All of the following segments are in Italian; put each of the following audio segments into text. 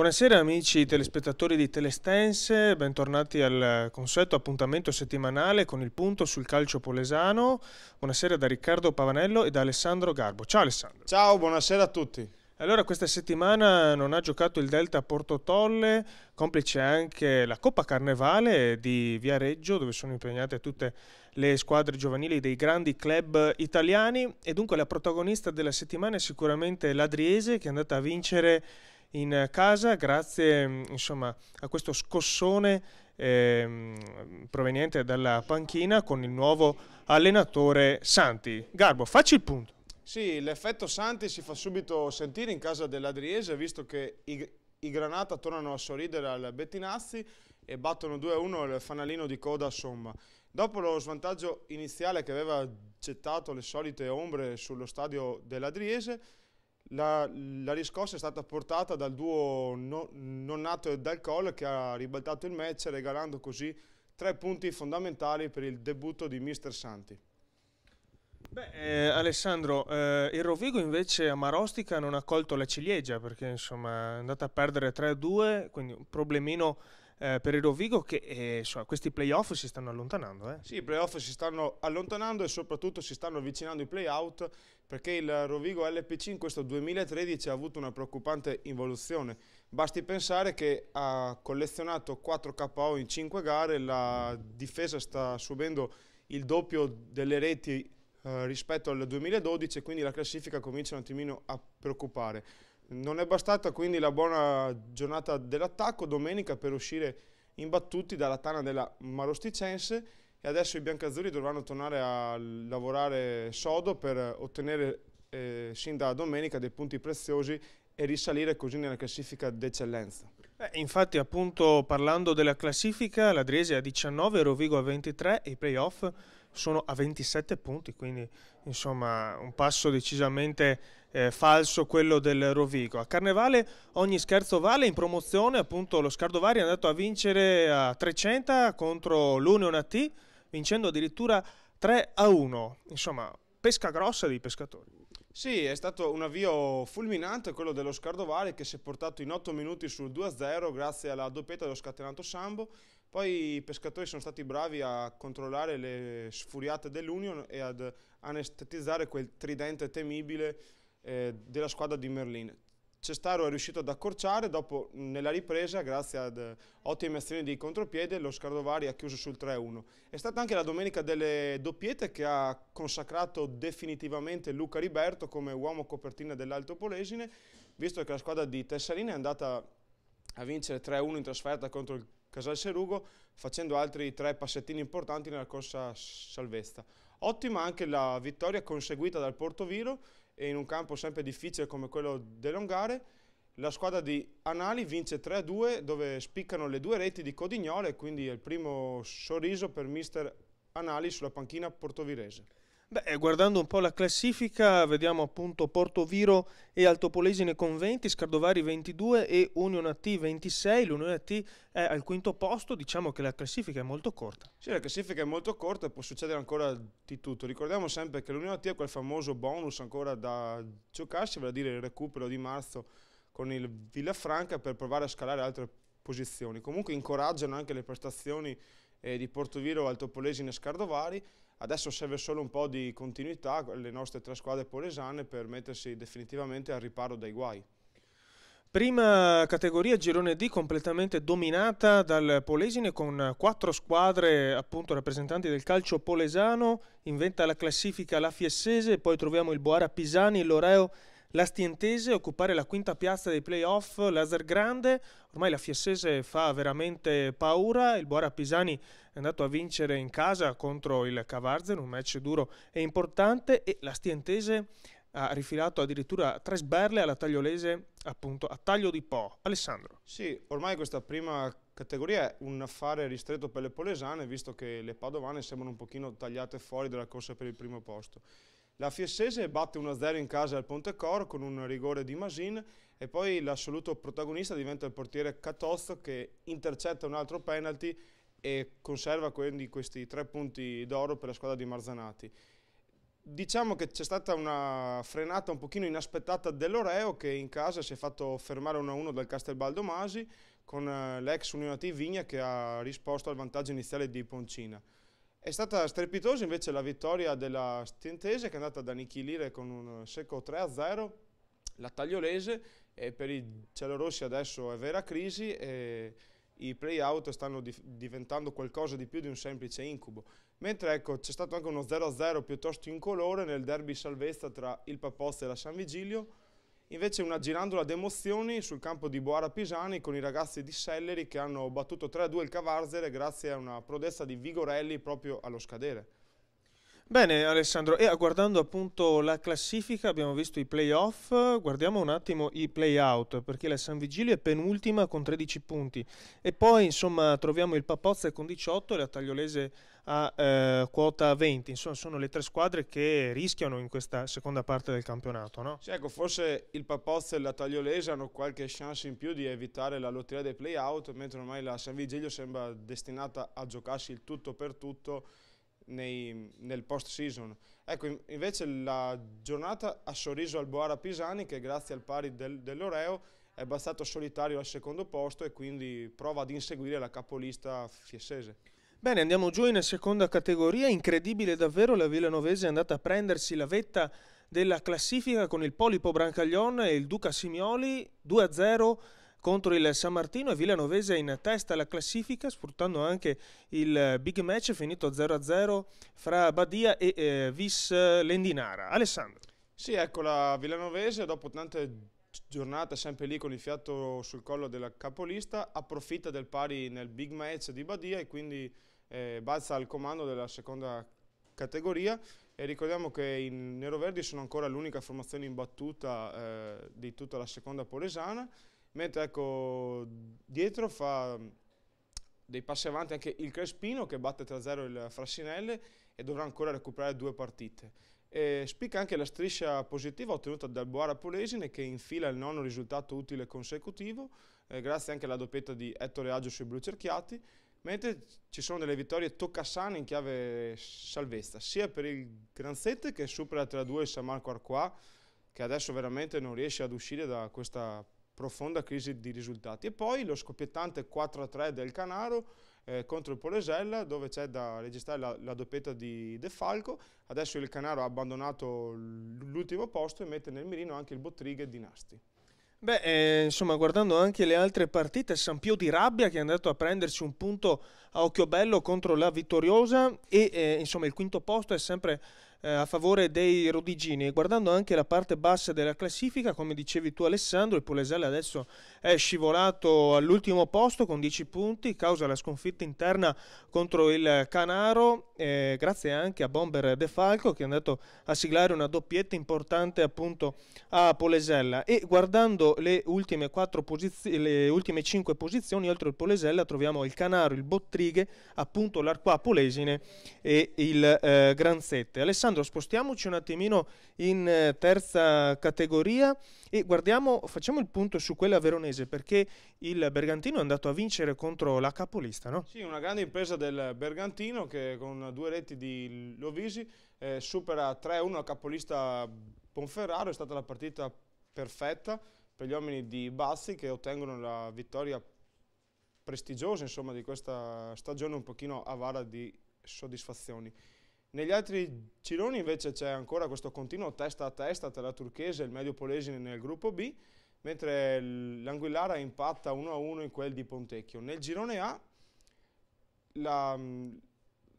Buonasera amici telespettatori di Telestense, bentornati al consueto appuntamento settimanale con il punto sul calcio polesano. Buonasera da Riccardo Pavanello e da Alessandro Garbo. Ciao Alessandro. Ciao, buonasera a tutti. Allora, questa settimana non ha giocato il Delta a Portotolle, complice anche la Coppa Carnevale di Viareggio, dove sono impegnate tutte le squadre giovanili dei grandi club italiani. E dunque la protagonista della settimana è sicuramente l'Adriese, che è andata a vincere in casa grazie mm, insomma, a questo scossone eh, proveniente dalla panchina con il nuovo allenatore Santi. Garbo, facci il punto. Sì, l'effetto Santi si fa subito sentire in casa dell'Adriese visto che i, i Granata tornano a sorridere al Bettinazzi e battono 2-1 il fanalino di coda Somma. Dopo lo svantaggio iniziale che aveva gettato le solite ombre sullo stadio dell'Adriese, la, la, riscossa è stata portata dal duo no, Nonnato e Dal Col che ha ribaltato il match regalando così tre punti fondamentali per il debutto di Mister Santi. Beh, eh, Alessandro, eh, il Rovigo invece a Marostica non ha colto la ciliegia perché insomma è andata a perdere 3-2, quindi un problemino eh, per il Rovigo che eh, insomma, questi playoff si stanno allontanando. Eh. Sì, i playoff si stanno allontanando e soprattutto si stanno avvicinando i playout perché il Rovigo LPC in questo 2013 ha avuto una preoccupante involuzione. Basti pensare che ha collezionato 4 KO in 5 gare, la difesa sta subendo il doppio delle reti eh, rispetto al 2012 quindi la classifica comincia un attimino a preoccupare. Non è bastata quindi la buona giornata dell'attacco domenica per uscire imbattuti dalla tana della Marosticense e adesso i biancazzurri dovranno tornare a lavorare sodo per ottenere eh, sin da domenica dei punti preziosi e risalire così nella classifica d'eccellenza infatti, appunto, parlando della classifica, l'Adriese a 19, Rovigo a 23 e i playoff sono a 27 punti, quindi insomma un passo decisamente eh, falso quello del Rovigo. A Carnevale ogni scherzo vale, in promozione appunto lo Scardovari è andato a vincere a 300 contro l'Union AT, vincendo addirittura 3 a 1, insomma pesca grossa dei pescatori. Sì, è stato un avvio fulminante quello dello Scardovari che si è portato in 8 minuti sul 2-0 grazie alla doppietta dello scatenato Sambo. Poi i pescatori sono stati bravi a controllare le sfuriate dell'Union e ad anestetizzare quel tridente temibile eh, della squadra di Merlin. Cestaro è riuscito ad accorciare, dopo nella ripresa, grazie ad ottime azioni di contropiede, lo Scardovari ha chiuso sul 3-1. È stata anche la domenica delle doppiette che ha consacrato definitivamente Luca Riberto come uomo copertina dell'Alto Polesine, visto che la squadra di Tessalina è andata a vincere 3-1 in trasferta contro il Casal Serugo, facendo altri tre passettini importanti nella corsa salvezza. Ottima anche la vittoria conseguita dal Portoviro, e in un campo sempre difficile come quello dell'Ongare, la squadra di Anali vince 3-2 dove spiccano le due reti di Codignole, quindi è il primo sorriso per mister Anali sulla panchina portovirese. Beh, eh, guardando un po' la classifica, vediamo appunto Porto Viro e Altopolesine con 20, Scardovari 22 e Union AT 26. L'Unione AT è al quinto posto, diciamo che la classifica è molto corta. Sì, la classifica è molto corta, e può succedere ancora di tutto. Ricordiamo sempre che l'Unione AT ha quel famoso bonus ancora da giocarsi, vale a dire il recupero di marzo con il Villafranca per provare a scalare altre posizioni. Comunque incoraggiano anche le prestazioni eh, di Portoviro, Altopolesine e Scardovari Adesso serve solo un po' di continuità alle nostre tre squadre polesane per mettersi definitivamente al riparo dai guai. Prima categoria girone D completamente dominata dal Polesine con quattro squadre appunto rappresentanti del calcio polesano, inventa la classifica la Fiessese, poi troviamo il Boara Pisani, il l'Oreo l'Astientese occupare la quinta piazza dei playoff, Laser Grande, ormai la Fiessese fa veramente paura, il Boara Pisani è andato a vincere in casa contro il Cavarzen, un match duro e importante e l'Astientese ha rifilato addirittura tre sberle alla tagliolese appunto a taglio di Po. Alessandro. Sì, ormai questa prima categoria è un affare ristretto per le polesane visto che le padovane sembrano un pochino tagliate fuori dalla corsa per il primo posto. La Fiessese batte 1-0 in casa al Pontecor con un rigore di Masin e poi l'assoluto protagonista diventa il portiere Catozzo che intercetta un altro penalty e conserva quindi questi tre punti d'oro per la squadra di Marzanati. Diciamo che c'è stata una frenata un pochino inaspettata dell'Oreo che in casa si è fatto fermare 1-1 dal Castelbaldo Masi con eh, l'ex Unione Vigna che ha risposto al vantaggio iniziale di Poncina. È stata strepitosa invece la vittoria della Stintese che è andata ad annichilire con un secco 3-0 la Tagliolese e per i celorossi adesso è vera crisi e i play-out stanno diventando qualcosa di più di un semplice incubo. Mentre ecco, c'è stato anche uno 0-0 piuttosto incolore nel derby salvezza tra il Papozzo e la San Vigilio Invece una girandola d'emozioni sul campo di Boara Pisani con i ragazzi di Selleri che hanno battuto 3-2 il Cavarzere grazie a una prodezza di Vigorelli proprio allo scadere. Bene Alessandro, e ah, guardando appunto la classifica abbiamo visto i playoff, guardiamo un attimo i playout perché la San Vigilio è penultima con 13 punti e poi insomma troviamo il Papozza con 18 e la Tagliolese a eh, quota 20, insomma sono le tre squadre che rischiano in questa seconda parte del campionato. No? Sì, ecco, forse il Papozza e la Tagliolese hanno qualche chance in più di evitare la lotteria dei playout mentre ormai la San Vigilio sembra destinata a giocarsi il tutto per tutto nei, nel post season. Ecco, invece la giornata a sorriso al Boara Pisani che grazie al pari del, dell'Oreo è bastato solitario al secondo posto e quindi prova ad inseguire la capolista fiessese. Bene, andiamo giù in seconda categoria, incredibile davvero, la Villanovese è andata a prendersi la vetta della classifica con il Polipo Brancaglion e il Duca Simioli 2-0 contro il San Martino e Villanovese in testa alla classifica sfruttando anche il eh, big match finito 0-0 fra Badia e eh, Vis eh, Lendinara. Alessandro. Sì, ecco la Villanovese dopo tante giornate sempre lì con il fiato sul collo della capolista, approfitta del pari nel big match di Badia e quindi eh, balza al comando della seconda categoria e ricordiamo che i neroverdi sono ancora l'unica formazione imbattuta eh, di tutta la seconda polesana mentre ecco dietro fa mm, dei passi avanti anche il Crespino che batte 3-0 il Frassinelle e dovrà ancora recuperare due partite. E spicca anche la striscia positiva ottenuta dal Boara Polesine che infila il nono risultato utile consecutivo eh, grazie anche alla doppietta di Ettore Aggio sui blu cerchiati mentre ci sono delle vittorie toccassane in chiave salvezza sia per il Granzette che supera 3-2 il San Marco Arquà che adesso veramente non riesce ad uscire da questa profonda crisi di risultati. E poi lo scoppiettante 4-3 del Canaro eh, contro il Polesella dove c'è da registrare la, la doppietta di De Falco. Adesso il Canaro ha abbandonato l'ultimo posto e mette nel mirino anche il Bottrighe di Nasti. Beh, eh, insomma, guardando anche le altre partite, San Pio di Rabbia che è andato a prendersi un punto a occhio bello contro la Vittoriosa e eh, insomma il quinto posto è sempre eh, a favore dei rodigini e guardando anche la parte bassa della classifica, come dicevi tu Alessandro, il Polesale adesso è scivolato all'ultimo posto con 10 punti, causa la sconfitta interna contro il Canaro, eh, grazie anche a Bomber De Falco che è andato a siglare una doppietta importante appunto a Polesella e guardando le ultime, le ultime 5 posizioni, oltre il Polesella troviamo il Canaro, il Bottrighe, appunto l'Arqua Polesine e il eh, Granzette. Alessandro Alessandro, spostiamoci un attimino in eh, terza categoria e guardiamo, facciamo il punto su quella veronese perché il Bergantino è andato a vincere contro la capolista. No? Sì, una grande impresa del Bergantino che con due reti di Lovisi eh, supera 3-1 la capolista Ponferraro, è stata la partita perfetta per gli uomini di Bazzi che ottengono la vittoria prestigiosa insomma, di questa stagione un pochino avara di soddisfazioni. Negli altri gironi invece c'è ancora questo continuo testa a testa tra la Turchese e il Medio Polesine nel gruppo B, mentre l'Anguillara impatta 1-1 in quel di Pontecchio. Nel girone A la,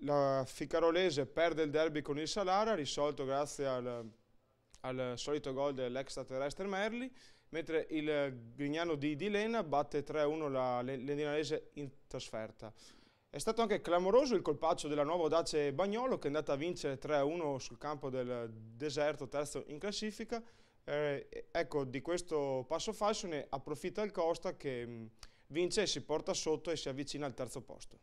la Ficarolese perde il derby con il Salara, risolto grazie al, al solito gol dell'extraterrestre Merli, mentre il Grignano di Lena batte 3-1 la Lendinarese in trasferta. È stato anche clamoroso il colpaccio della nuova Dace Bagnolo che è andata a vincere 3-1 sul campo del deserto, terzo in classifica. Eh, ecco, di questo passo falso ne approfitta il Costa che mm, vince e si porta sotto e si avvicina al terzo posto.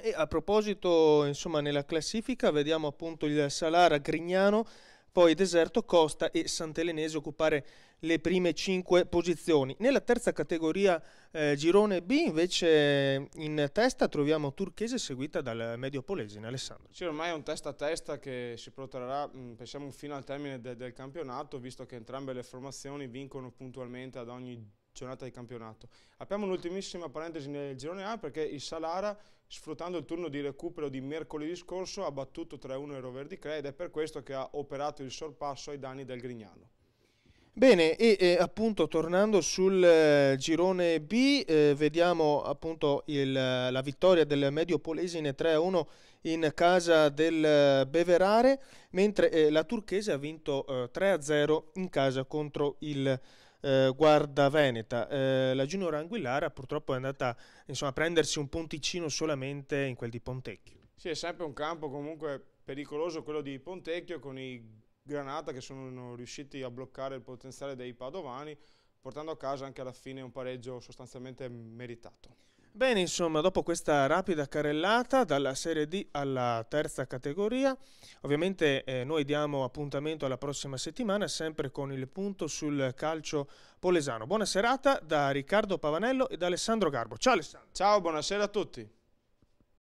E a proposito, insomma, nella classifica vediamo appunto il Salara Grignano poi Deserto, Costa e Sant'Elenese occupare le prime cinque posizioni. Nella terza categoria eh, girone B invece in testa troviamo Turchese seguita dal Mediopolese in Alessandro. Sì, ormai è un testa a testa che si protrarrà mh, mm, pensiamo fino al termine de del campionato visto che entrambe le formazioni vincono puntualmente ad ogni giornata di campionato. Apriamo un'ultimissima parentesi nel girone A perché il Salara, sfruttando il turno di recupero di mercoledì scorso, ha battuto 3-1 il Roverdi Crea ed è per questo che ha operato il sorpasso ai danni del Grignano. Bene, e eh, appunto tornando sul eh, girone B, eh, vediamo appunto il, la vittoria del Mediopolesine 3-1 in casa del eh, Beverare, mentre eh, la Turchese ha vinto 3-0 in casa contro il eh, Guarda Veneta. Eh, la Junior Anguillara purtroppo è andata insomma, a prendersi un punticino solamente in quel di Pontecchio. Sì, è sempre un campo comunque pericoloso quello di Pontecchio con i Granata che sono riusciti a bloccare il potenziale dei padovani portando a casa anche alla fine un pareggio sostanzialmente meritato. Bene, insomma, dopo questa rapida carrellata dalla Serie D alla terza categoria, ovviamente eh, noi diamo appuntamento alla prossima settimana, sempre con il punto sul calcio polesano. Buona serata da Riccardo Pavanello e da Alessandro Garbo. Ciao Alessandro. Ciao, buonasera a tutti.